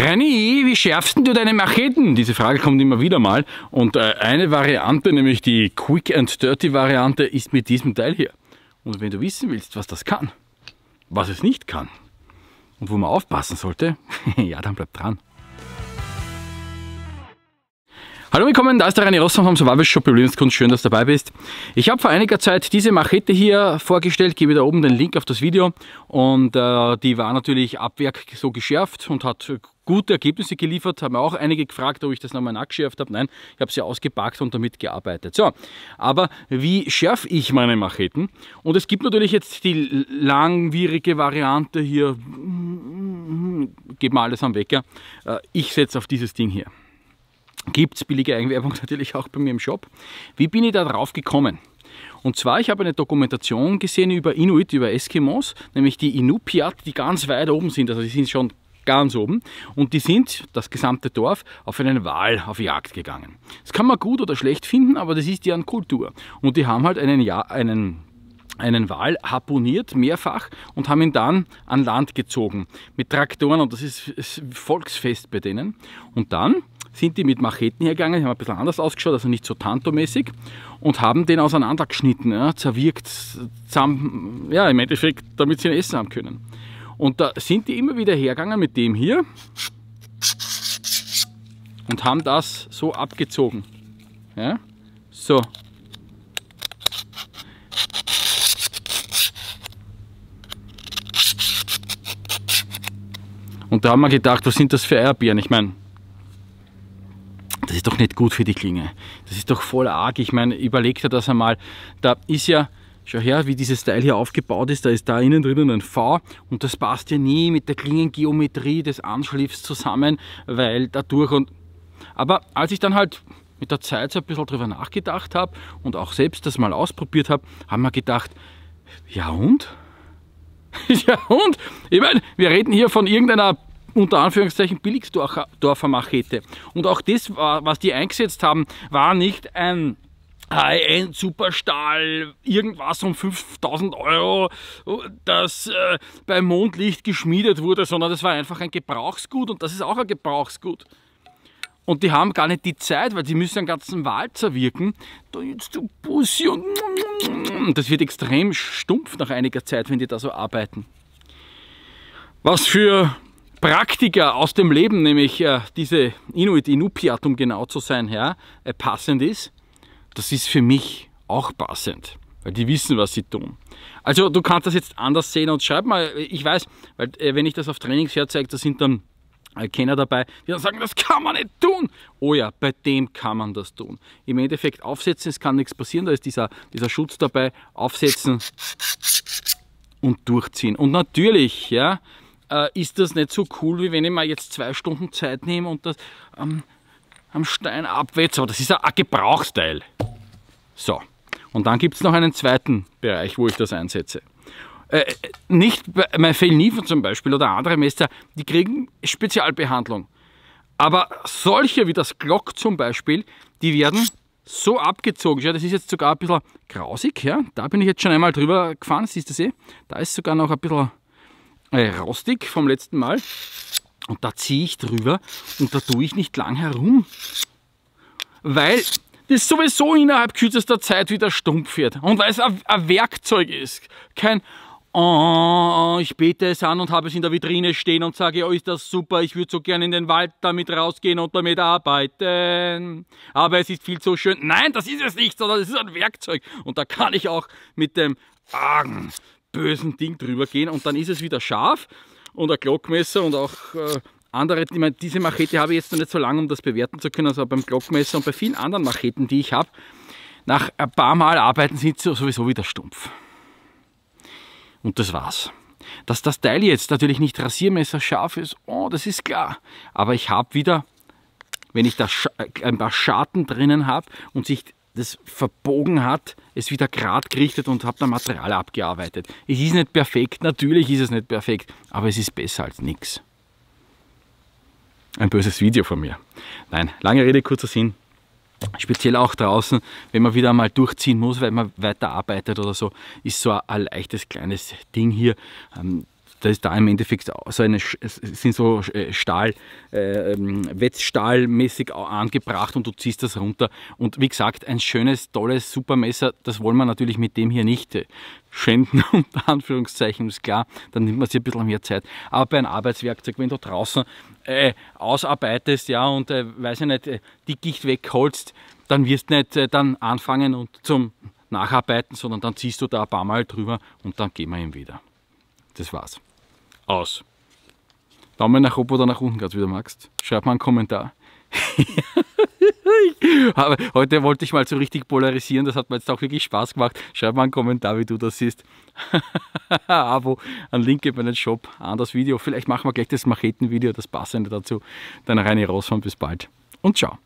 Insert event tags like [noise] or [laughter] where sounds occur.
Rani, wie schärfst du deine Macheten? Diese Frage kommt immer wieder mal. Und äh, eine Variante, nämlich die Quick and Dirty Variante, ist mit diesem Teil hier. Und wenn du wissen willst, was das kann, was es nicht kann und wo man aufpassen sollte, [laughs] ja, dann bleib dran. Hallo, willkommen, da ist der René Rossmann vom Survival Shop Überlebenskunst. Schön, dass du dabei bist. Ich habe vor einiger Zeit diese Machete hier vorgestellt, gebe da oben den Link auf das Video und äh, die war natürlich ab Werk so geschärft und hat gute Ergebnisse geliefert. Haben auch einige gefragt, ob ich das nochmal nachgeschärft habe. Nein, ich habe sie ausgepackt und damit gearbeitet. So, aber wie schärfe ich meine Macheten? Und es gibt natürlich jetzt die langwierige Variante hier. geben mal alles am Wecker. Äh, ich setze auf dieses Ding hier. Gibt es billige Eigenwerbung [laughs] natürlich auch bei mir im Shop. Wie bin ich da drauf gekommen? Und zwar, ich habe eine Dokumentation gesehen über Inuit, über Eskimos, nämlich die Inupiat, die ganz weit oben sind. Also die sind schon ganz oben. Und die sind, das gesamte Dorf, auf einen Wal auf Jagd gegangen. Das kann man gut oder schlecht finden, aber das ist deren Kultur. Und die haben halt einen, ja einen einen Wal harponiert mehrfach und haben ihn dann an Land gezogen mit Traktoren und das ist, ist Volksfest bei denen. Und dann sind die mit Macheten hergegangen, die haben ein bisschen anders ausgeschaut, also nicht so Tanto-mäßig und haben den auseinandergeschnitten, ja, zerwirkt, zusammen, ja, im Endeffekt, damit sie ihn essen haben können. Und da sind die immer wieder hergegangen mit dem hier und haben das so abgezogen. Ja? So. Und da haben wir gedacht, was sind das für Eierbeeren? Ich meine, das ist doch nicht gut für die Klinge. Das ist doch voll arg. Ich meine, überlegt er das einmal. Da ist ja Schau her, wie dieses Teil hier aufgebaut ist. Da ist da innen drinnen ein V und das passt ja nie mit der Klingengeometrie des Anschliffs zusammen, weil dadurch und... Aber als ich dann halt mit der Zeit so ein bisschen drüber nachgedacht habe und auch selbst das mal ausprobiert habe, haben wir gedacht, ja und? [laughs] ja und? Ich meine, wir reden hier von irgendeiner unter Anführungszeichen Billigsdorfer Machete. Und auch das, was die eingesetzt haben, war nicht ein high end Superstahl, irgendwas um 5000 Euro, das äh, bei Mondlicht geschmiedet wurde, sondern das war einfach ein Gebrauchsgut und das ist auch ein Gebrauchsgut. Und die haben gar nicht die Zeit, weil sie müssen einen ganzen Wald zerwirken. Da jetzt du Bussi und das wird extrem stumpf nach einiger Zeit, wenn die da so arbeiten. Was für Praktiker aus dem Leben, nämlich äh, diese Inuit, Inupiat, um genau zu sein, ja, äh, passend ist das ist für mich auch passend, weil die wissen, was sie tun. Also du kannst das jetzt anders sehen und schreib mal, ich weiß, weil äh, wenn ich das auf Trainingspferd zeige, da sind dann äh, Kenner dabei, die dann sagen, das kann man nicht tun. Oh ja, bei dem kann man das tun. Im Endeffekt aufsetzen, es kann nichts passieren, da ist dieser, dieser Schutz dabei, aufsetzen und durchziehen. Und natürlich, ja, äh, ist das nicht so cool, wie wenn ich mal jetzt zwei Stunden Zeit nehme und das ähm, am Stein abwetze, aber das ist ein Gebrauchsteil. So, und dann gibt es noch einen zweiten Bereich, wo ich das einsetze. Äh, nicht mein Felnifen zum Beispiel oder andere Messer, die kriegen Spezialbehandlung. Aber solche wie das Glock zum Beispiel, die werden so abgezogen. Ja, das ist jetzt sogar ein bisschen grausig. Ja? Da bin ich jetzt schon einmal drüber gefahren, siehst du das eh? Da ist sogar noch ein bisschen äh, rostig vom letzten Mal. Und da ziehe ich drüber und da tue ich nicht lang herum. Weil das sowieso innerhalb kürzester Zeit wieder stumpf wird. Und weil es ein, Werkzeug ist, kein Oh, ich bete es an und habe es in der Vitrine stehen und sage, oh, ist das super, ich würde so gerne in den Wald damit rausgehen und damit arbeiten. Aber es ist viel zu schön. Nein, das ist es nicht, sondern es ist ein Werkzeug. Und da kann ich auch mit dem argen, ah, bösen Ding drüber gehen und dann ist es wieder scharf und ein Glockmesser und auch äh, andere, ich meine, diese Machete habe ich jetzt noch nicht so lange, um das bewerten zu können, also beim Glockmesser und bei vielen anderen Macheten, die ich habe, nach ein paar Mal arbeiten sind sie sowieso wieder stumpf. Und das war's. Dass das Teil jetzt natürlich nicht Rasiermesser scharf ist, oh, das ist klar. Aber ich habe wieder, wenn ich da äh, ein paar Schatten drinnen habe und sich das verbogen hat, es wieder gerade gerichtet und habe da Material abgearbeitet. Es ist nicht perfekt, natürlich ist es nicht perfekt, aber es ist besser als nichts ein böses Video von mir. Nein, lange Rede, kurzer Sinn. Speziell auch draußen, wenn man wieder einmal durchziehen muss, weil man weiter arbeitet oder so, ist so ein leichtes kleines Ding hier. Ähm, da ist da im Endeffekt so eine, sind so äh, Stahl, äh, ähm, Wetzstahlmäßig angebracht und du ziehst das runter. Und wie gesagt, ein schönes, tolles Supermesser, das wollen wir natürlich mit dem hier nicht äh, schänden, [laughs] unter Anführungszeichen, ist klar, dann nimmt man sich ein bisschen mehr Zeit. Aber bei einem Arbeitswerkzeug, wenn du draußen äh, ausarbeitest, ja, und äh, weiß ich nicht, äh, die Gicht wegholst, dann wirst du nicht äh, dann anfangen und zum Nacharbeiten, sondern dann ziehst du da ein paar Mal drüber und dann gehen wir ihm wieder. Das war's aus. Daumen nach oben oder nach unten, gerade wie du magst. Schreib mal einen Kommentar. [laughs] Aber heute wollte ich mal so richtig polarisieren, das hat mir jetzt auch wirklich Spaß gemacht. Schreib mal einen Kommentar, wie du das siehst. [laughs] Abo, einen Link in meinen Shop, an das Video. Vielleicht machen wir gleich das Macheten-Video, das passende dazu. Dann rein raus bis bald und ciao.